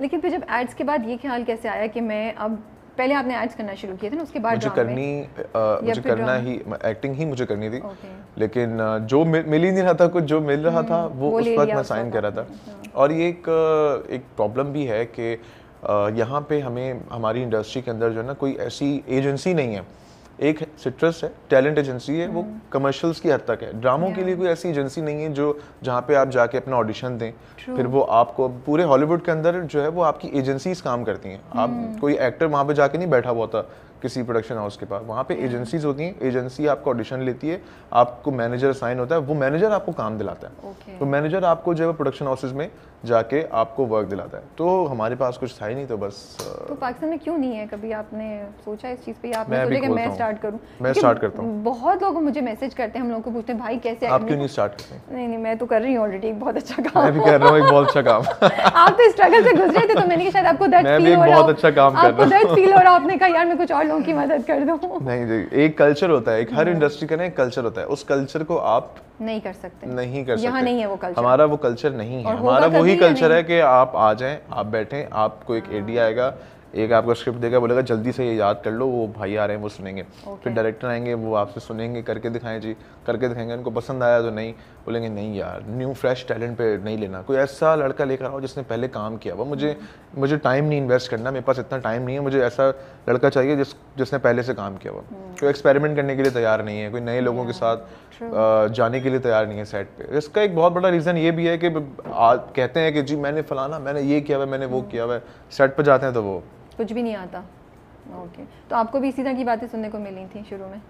लेकिन फिर जब एड्स के बाद ये ख्याल कैसे आया कि मैं अब पहले आपने एड्स करना शुरू किए थे ना उसके बाद मुझे करनी आ, मुझे करना ही एक्टिंग ही मुझे करनी थी लेकिन जो मिल, ही नहीं रहा था कुछ जो मिल रहा था हम्म, वो उस वक्त मैं साइन कर रहा था अच्छा। और ये एक एक प्रॉब्लम भी है कि यहाँ पे हमें हमारी इंडस्ट्री के अंदर जो है ना कोई ऐसी एजेंसी नहीं है एक सिट्रस है टैलेंट एजेंसी है वो कमर्शियल्स hmm. की हद तक है ड्रामों के लिए कोई ऐसी एजेंसी नहीं है जो जहाँ पे आप जाके अपना ऑडिशन दें फिर वो आपको पूरे हॉलीवुड के अंदर जो है वो आपकी एजेंसीज काम करती हैं आप hmm. कोई एक्टर वहाँ पे जाके नहीं बैठा हुआ था किसी प्रोडक्शन हाउस के पास वहाँ पे एजेंसीज होती हैं एजेंसी आपको ऑडिशन लेती है आपको मैनेजर साइन होता है वो मैनेजर आपको काम दिलाता है okay. तो मैनेजर आपको जो है प्रोडक्शन हाउसेज में जाके आपको वर्क दिलाता है तो हमारे पास कुछ था ही नहीं तो बस तो पाकिस्तान में क्यों नहीं है कभी आपने सोचा इस चीज़ पे आपने सोचा भी मैं स्टार्ट करूं मैं स्टार्ट करता हूं बहुत लोग मुझे मैसेज करते हैं हम लोग को पूछते हैं भाई कैसे आप क्यों नहीं स्टार्ट करते नहीं नहीं मैं तो कर रही हूँ ऑलरेडी बहुत अच्छा काम मैं भी कर रहा हूँ एक बहुत अच्छा काम आप तो स्ट्रगल से गुजरे थे तो मैंने कहा शायद आपको दर्द फील हो रहा है अच्छा आपको दर्द फील हो रहा है आपने कहा यार मैं कुछ और वालों की मदद कर दो नहीं एक कल्चर होता है एक हर इंडस्ट्री हाँ। का ना एक कल्चर होता है उस कल्चर को आप नहीं कर सकते नहीं कर सकते नहीं है वो कल्चर हमारा वो कल्चर नहीं है हमारा वही कल्चर है कि आप आ जाएं आप बैठें आपको एक एडी हाँ। आएगा एक आपको स्क्रिप्ट देगा बोलेगा जल्दी से ये याद कर लो वो भाई आ रहे हैं वो सुनेंगे okay. फिर डायरेक्टर आएंगे वो आपसे सुनेंगे करके दिखाएं जी करके दिखाएंगे उनको पसंद आया तो नहीं बोलेंगे नहीं यार न्यू फ्रेश टैलेंट पे नहीं लेना कोई ऐसा लड़का लेकर आओ जिसने पहले काम किया हुआ मुझे मुझे टाइम नहीं इन्वेस्ट करना मेरे पास इतना टाइम नहीं है मुझे ऐसा लड़का चाहिए जिस जिसने पहले से काम किया हुआ hmm. कोई एक्सपेरिमेंट करने के लिए तैयार नहीं है कोई नए लोगों के साथ जाने के लिए तैयार नहीं है सेट पर इसका एक बहुत बड़ा रीज़न ये भी है कि कहते हैं कि जी मैंने फलाना मैंने ये किया हुआ है मैंने वो hmm. किया हुआ है सेट पर जाते हैं तो वो कुछ भी नहीं आता ओके तो आपको भी इसी तरह की बातें सुनने को मिली थी शुरू में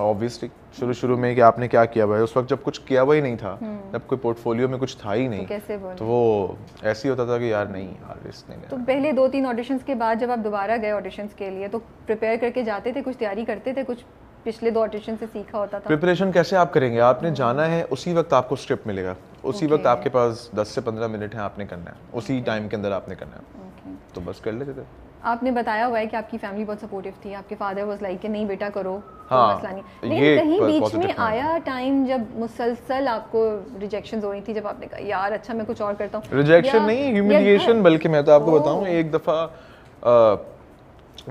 ऑब्वियसली शुरू शुरू में कि आपने क्या किया हुआ है उस वक्त जब कुछ किया हुआ ही नहीं था हम्म। जब कोई पोर्टफोलियो में कुछ था ही नहीं तो, कैसे तो वो ऐसे ही होता था कि यार नहीं यार रिस्क नहीं तो पहले दो तीन ऑडिशंस के बाद जब आप दोबारा गए ऑडिशंस के लिए तो प्रिपेयर करके जाते थे कुछ तैयारी करते थे कुछ पिछले दो ऑडिशन से सीखा होता था प्रिपरेशन कैसे आप करेंगे आपने हम्म। जाना है उसी वक्त आपको स्क्रिप्ट मिलेगा उसी वक्त आपके पास दस से पंद्रह मिनट है आपने करना है उसी टाइम के अंदर आपने करना है तो बस कर लेते थे आपने बताया हुआ है कि आपकी फैमिली बहुत सपोर्टिव थी आपके फादर वाज लाइक कि नहीं बेटा करो हाँ, मसला नहीं कहीं बीच में आया टाइम जब मुसलसल आपको रिजेक्शन हो रही थी जब आपने कहा यार अच्छा मैं कुछ और करता हूँ रिजेक्शन नहीं ह्यूमिलिएशन बल्कि मैं तो आपको बताऊँ एक दफ़ा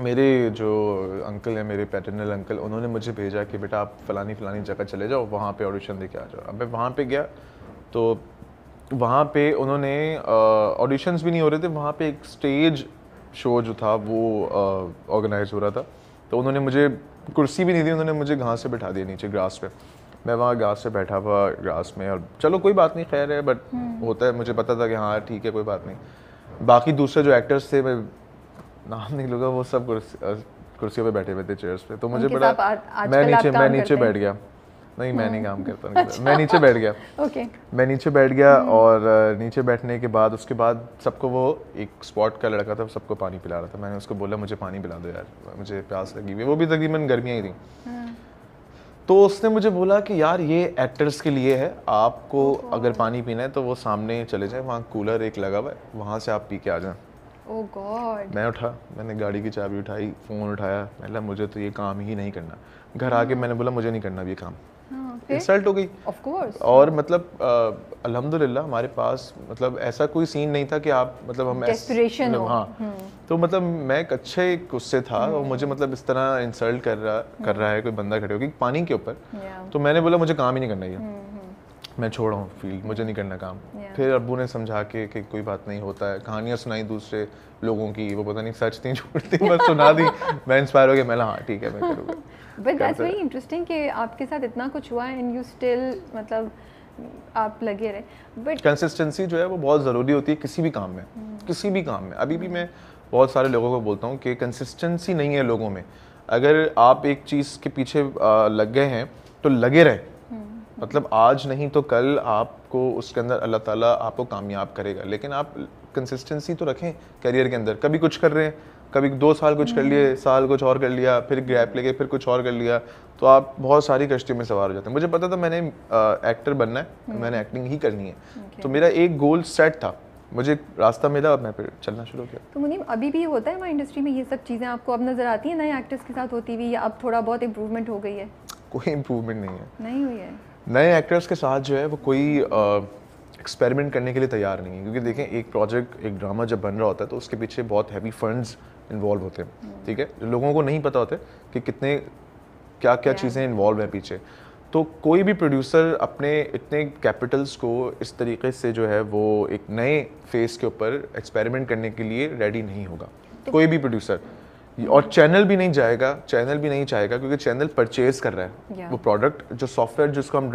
मेरे जो अंकल है मेरे पैटर्नल अंकल उन्होंने मुझे भेजा कि बेटा आप फ़लानी फ़लानी जगह चले जाओ वहाँ पे ऑडिशन दे के आ जाओ अब मैं वहाँ पे गया तो वहाँ पे उन्होंने ऑडिशंस भी नहीं हो रहे थे वहाँ पे एक स्टेज शो जो था वो ऑर्गेनाइज हो रहा था तो उन्होंने मुझे कुर्सी भी नहीं दी उन्होंने मुझे घास से बैठा दिया नीचे ग्रास पे मैं वहाँ घास से बैठा हुआ ग्रास में और चलो कोई बात नहीं खैर है बट हम्म। होता है मुझे पता था कि हाँ ठीक है कोई बात नहीं बाकी दूसरे जो एक्टर्स थे मैं नाम नहीं लूँगा वो सब कुर्सी कुर्सियों पर बैठे हुए थे चेयर्स पे तो मुझे बड़ा मैं नीचे मैं नीचे बैठ गया नहीं मैं नहीं काम करता नहीं अच्छा। मैं नीचे बैठ गया ओके मैं नीचे बैठ गया हम्म। और नीचे बैठने के बाद उसके बाद सबको वो एक स्पॉट का लड़का था सबको पानी पिला रहा था मैंने उसको बोला मुझे पानी पिला दो यार मुझे प्यास लगी हुई वो भी तकरीबन गर्मियाँ ही थी हम्म। तो उसने मुझे बोला कि यार ये एक्टर्स के लिए है आपको अगर पानी पीना है तो वो सामने चले जाए वहाँ कूलर एक लगा हुआ है वहाँ से आप पी के आ जाए oh God. मैं उठा मैंने गाड़ी की चाबी उठाई फ़ोन उठाया मैं मुझे तो ये काम ही नहीं करना घर आके मैंने बोला मुझे नहीं करना ये काम इंसल्ट हाँ, हो गई और मतलब अल्हम्दुलिल्लाह हमारे पास मतलब ऐसा कोई सीन नहीं था कि आप मतलब हम डेस्परेशन मतलब हो हाँ हम्म। तो मतलब मैं एक अच्छे गुस्से था और हम्म। मुझे मतलब इस तरह इंसल्ट कर रहा कर रहा है कोई बंदा खड़े हो होकर पानी के ऊपर तो मैंने बोला मुझे काम ही नहीं करना ये हम्म, मैं छोड़ रहा हूँ फील्ड मुझे नहीं करना काम फिर अबू ने समझा के कि कोई बात नहीं होता है कहानियाँ सुनाई दूसरे लोगों की वो पता नहीं सच थी छोड़ती थी बस सुना दी मैं इंस्पायर हो गया मैं हाँ ठीक है मैं करूँगा बट दैट्स वेरी इंटरेस्टिंग कि आपके साथ इतना कुछ हुआ एंड यू स्टिल मतलब आप लगे रहे बट कंसिस्टेंसी जो है वो बहुत ज़रूरी होती है किसी भी काम में hmm. किसी भी काम में अभी भी hmm. मैं बहुत सारे लोगों को बोलता हूँ कि कंसिस्टेंसी नहीं है लोगों में अगर आप एक चीज़ के पीछे लग गए हैं तो लगे रहें hmm. मतलब आज नहीं तो कल आपको उसके अंदर अल्लाह ताला आपको कामयाब करेगा लेकिन आप कंसिस्टेंसी तो रखें करियर के अंदर कभी कुछ कर रहे हैं कभी दो साल कुछ कर लिए हम्म। साल कुछ और कर लिया फिर गैप लेके फिर कुछ और कर लिया तो आप बहुत सारी कश्तियों में सवार हो जाते हैं मुझे पता था मैंने आ, एक्टर बनना है हम्म। मैंने एक्टिंग ही करनी है तो मेरा एक गोल सेट था मुझे रास्ता मिला और मैं फिर चलना शुरू किया तो मुनीम अभी भी होता है हमारी इंडस्ट्री में ये सब चीज़ें आपको अब नज़र आती हैं नए एक्टर्स के साथ होती हुई या अब थोड़ा बहुत इम्प्रूवमेंट हो गई है कोई इम्प्रूवमेंट नहीं है नहीं हुई है नए एक्टर्स के साथ जो है वो कोई एक्सपेरिमेंट करने के लिए तैयार नहीं है क्योंकि देखें एक प्रोजेक्ट एक ड्रामा जब बन रहा होता है तो उसके पीछे बहुत हैवी फंड्स इन्वॉल्व होते हैं हम्म। ठीक है लोगों को नहीं पता होता कि कितने क्या क्या चीज़ें इन्वॉल्व हैं पीछे तो कोई भी प्रोड्यूसर अपने इतने कैपिटल्स को इस तरीके से जो है वो एक नए फेस के ऊपर एक्सपेरिमेंट करने के लिए रेडी नहीं होगा तो कोई भी प्रोड्यूसर हम्म। और चैनल भी नहीं जाएगा चैनल भी नहीं चाहेगा क्योंकि चैनल परचेज कर रहा है yeah. वो प्रोडक्ट जो सॉफ्टवेयर जिसको हम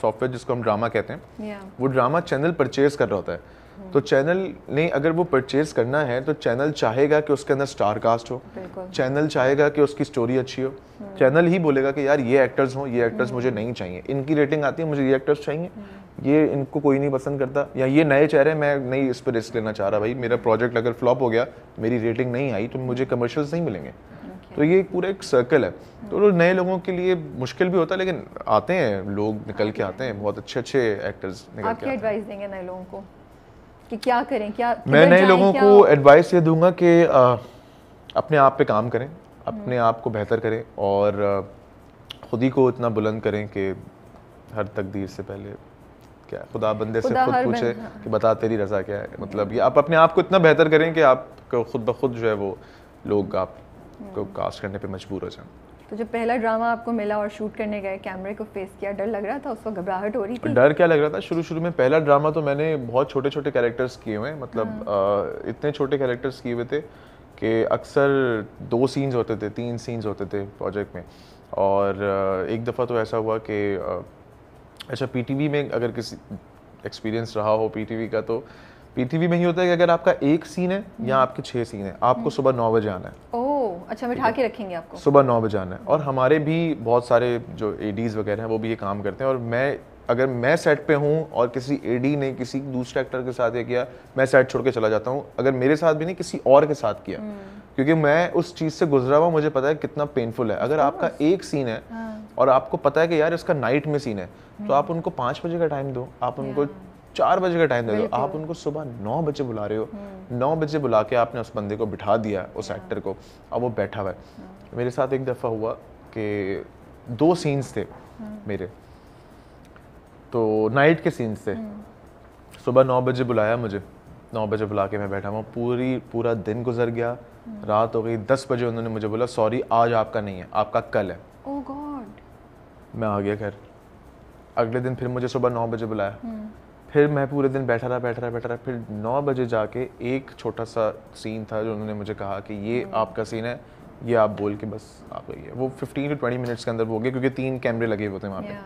सॉफ्टवेयर जिसको हम ड्रामा कहते हैं yeah. वो ड्रामा चैनल परचेज कर रहा होता है हम्म। तो चैनल ने अगर वो परचेज करना है तो चैनल चाहेगा कि उसके अंदर स्टार कास्ट हो चैनल चाहेगा कि उसकी स्टोरी अच्छी हो हम्म। चैनल ही बोलेगा कि यार ये एक्टर्स हों ये एक्टर्स मुझे हम्म। नहीं चाहिए इनकी रेटिंग आती है मुझे ये एक्टर्स चाहिए ये इनको कोई नहीं पसंद करता या ये नए चेहरे मैं नहीं इस पर रिस्क लेना चाह रहा भाई मेरा प्रोजेक्ट अगर फ्लॉप हो गया मेरी रेटिंग नहीं आई तो मुझे कमर्शियल्स नहीं मिलेंगे तो ये पूरा एक सर्कल है तो नए लोगों के लिए मुश्किल भी होता है लेकिन आते हैं लोग निकल के आते हैं बहुत अच्छे अच्छे एक्टर्स निकल के एडवाइस देंगे नए लोगों को कि क्या करें क्या मैं नए लोगों को एडवाइस ये दूंगा कि अपने आप पे काम करें अपने हम्म। आप को बेहतर करें और खुद ही को इतना बुलंद करें कि हर तकदीर से पहले क्या खुदा बंदे खुदा से खुद पूछे कि हाँ। बता तेरी रजा क्या है मतलब ये हम्म। आप अपने आप को इतना बेहतर करें कि आप खुद ब खुद जो है वो लोग आप को हम्म। कास्ट करने पे मजबूर हो जाएं तो जब पहला ड्रामा आपको मिला और शूट करने गए कैमरे को फेस किया डर लग रहा था वक्त घबराहट हो रही थी डर क्या लग रहा था शुरू शुरू में पहला ड्रामा तो मैंने बहुत छोटे छोटे कैरेक्टर्स किए हुए हैं मतलब आ, हाँ। इतने छोटे कैरेक्टर्स किए हुए थे कि अक्सर दो सीन्स होते थे तीन सीन्स होते थे प्रोजेक्ट में और एक दफ़ा तो ऐसा हुआ कि अच्छा पी में अगर किसी एक्सपीरियंस रहा हो पी का तो पी में ही होता है कि अगर आपका एक सीन है या हम्म। आपके छः सीन है आपको हम्म। सुबह नौ बजे आना है अच्छा बिठा के रखेंगे आपको सुबह नौ बजे आना है और हमारे भी बहुत सारे जो एडीज वगैरह हैं वो भी ये काम करते हैं और मैं अगर मैं सेट पे हूँ और किसी एडी ने किसी दूसरे एक्टर के साथ ये किया मैं सेट छोड़ के चला जाता हूँ अगर मेरे साथ भी नहीं किसी और के साथ किया हम्म। क्योंकि मैं उस चीज़ से गुजरा हुआ मुझे पता है कितना पेनफुल है अगर आपका एक सीन है हाँ। और आपको पता है कि यार इसका नाइट में सीन है तो हम्म। आप उनको पाँच बजे का टाइम दो आप उनको चार बजे का टाइम दे दो आप उनको सुबह नौ बजे बुला रहे हो हम्म। नौ बजे बुला के आपने उस बंदे को बिठा दिया उस एक्टर को हाँ। अब वो बैठा हुआ है हाँ। मेरे साथ एक दफ़ा हुआ कि दो सीन्स थे हाँ। मेरे तो नाइट के सीन्स थे हम्म। सुबह नौ बजे बुलाया मुझे नौ बजे बुला के मैं बैठा हुआ पूरी पूरा दिन गुजर गया हम्म। रात हो गई दस बजे उन्होंने मुझे बोला सॉरी आज आपका नहीं है आपका कल है oh मैं आ गया घर अगले दिन फिर मुझे सुबह नौ बजे बुलाया फिर मैं पूरे दिन बैठा रहा बैठा रहा बैठा रहा फिर नौ बजे जाके एक छोटा सा सीन था जो उन्होंने मुझे कहा कि ये हम्म। आपका सीन है ये आप बोल के बस आप गई है वो फिफ्टीन टू ट्वेंटी मिनट्स के अंदर हो गया क्योंकि तीन कैमरे लगे हुए थे वहाँ पे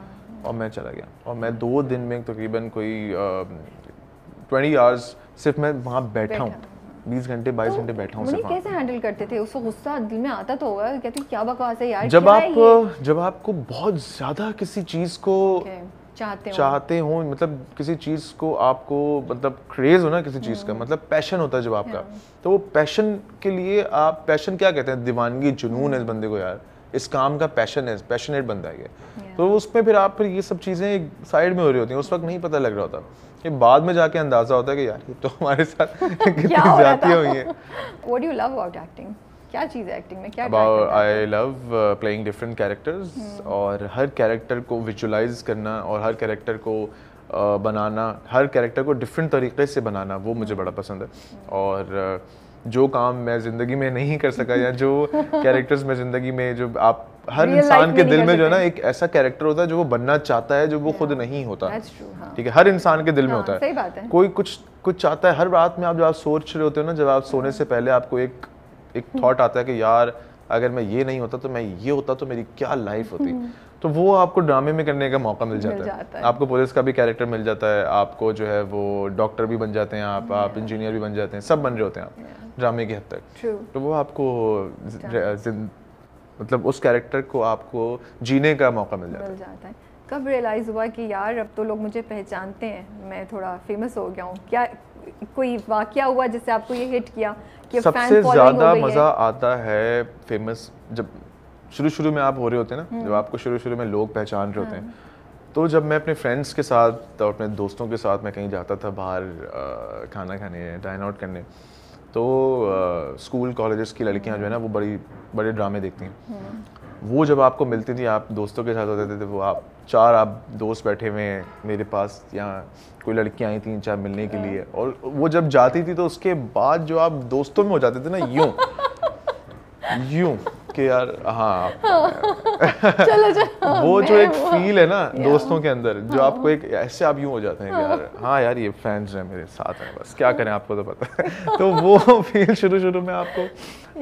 और मैं चला गया और मैं दो दिन में तकरीबन कोई ट्वेंटी आवर्स सिर्फ मैं वहाँ बैठा हूँ बीस घंटे बाईस तो घंटे बैठा हूँ कैसे हैंडल करते थे उसको गुस्सा दिल में आता तो होगा कहते क्या बकवास है यार जब आप जब आपको बहुत ज़्यादा किसी चीज़ को चाहते हो चाहते हो मतलब किसी चीज़ को आपको मतलब क्रेज हो ना किसी चीज़ का हम्म। मतलब पैशन होता है जब आपका तो वो पैशन के लिए आप पैशन क्या कहते हैं दीवानगी जुनून है इस हम्म। बंदे को यार इस काम का पैशन है पैशनेट बंदा है तो उसमें फिर आप फिर ये सब चीज़ें साइड में हो रही होती हैं उस वक्त नहीं पता लग रहा होता ये बाद में जाके अंदाज़ा होता है कि यार ये तो हमारे साथ कितनी जाती हुई है what do you love about acting क्या चीज़ है एक्टिंग में क्या I love playing different characters और हर कैरेक्टर को विजुलाइज करना और हर कैरेक्टर को uh, बनाना हर कैरेक्टर को डिफरेंट तरीके से बनाना वो मुझे बड़ा पसंद है हम्म। और uh, जो काम मैं ज़िंदगी में नहीं कर सका या जो कैरेक्टर्स मैं ज़िंदगी में जो आप हर इंसान के दिल में जो है ना एक ऐसा कैरेक्टर होता है जो वो बनना चाहता है जो वो खुद नहीं होता हाँ। ठीक है हर इंसान के दिल में हाँ, होता है कोई कुछ कुछ चाहता है हर रात में आप जब आप सोच रहे होते हो ना जब आप सोने हाँ। से पहले आपको एक एक थॉट आता है कि यार अगर मैं ये नहीं होता तो मैं ये होता तो मेरी क्या लाइफ होती हम्म। तो वो आपको ड्रामे में करने का मौका मिल जाता, मिल जाता है है आपको पुलिस का भी कैरेक्टर मिल जाता है आपको जो है वो डॉक्टर भी बन जाते हैं आप आप इंजीनियर भी बन जाते हैं सब बन रहे होते हैं आप ड्रामे की हद तक तो वो आपको मतलब उस कैरेक्टर को आपको जीने का मौका मिल जाता है कब रियलाइज़ हुआ कि यार अब तो लोग मुझे पहचानते हैं मैं थोड़ा फेमस हो गया हूँ क्या कोई वाक्य हुआ जिससे आपको ये हिट किया कि सबसे ज़्यादा मज़ा आता है फेमस जब शुरू शुरू में आप हो रहे होते हैं ना हम्म। जब आपको शुरू शुरू में लोग पहचान रहे होते हैं हाँ। तो जब मैं अपने फ्रेंड्स के साथ और अपने दोस्तों के साथ मैं कहीं जाता था बाहर खाना खाने डाइन आउट करने तो स्कूल कॉलेजेस की लड़कियां हाँ। जो है ना वो बड़ी बड़े ड्रामे देखती हैं हाँ। वो जब आपको मिलती थी आप दोस्तों के साथ होते थे तो वो आप चार आप दोस्त बैठे हुए हैं मेरे पास यहाँ कोई लड़कियाँ आई थी चार मिलने के लिए और वो जब जाती थी तो उसके बाद जो आप दोस्तों में हो जाते थे ना यूँ यूँ कि यार हाँ, हाँ। चलो चलो वो जो एक फील है ना दोस्तों के अंदर जो हाँ। आपको एक ऐसे आप यूँ हो जाते हैं यार हाँ।, हाँ यार ये फैंस हैं मेरे साथ हैं बस क्या करें आपको तो पता है तो वो फील शुरू शुरू में आपको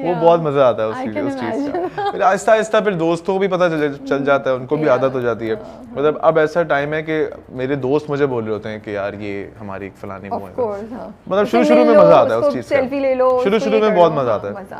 वो बहुत मजा आता है उस चीज उस चीज का फिर आहिस्ता आहिस्ता फिर दोस्तों को भी पता चल जाता है उनको भी आदत हो जाती है मतलब अब ऐसा टाइम है कि मेरे दोस्त मुझे बोल रहे होते हैं कि यार ये हमारी एक फलानी वो है मतलब शुरू शुरू में मजा आता है उस चीज का शुरू शुरू में बहुत मजा आता है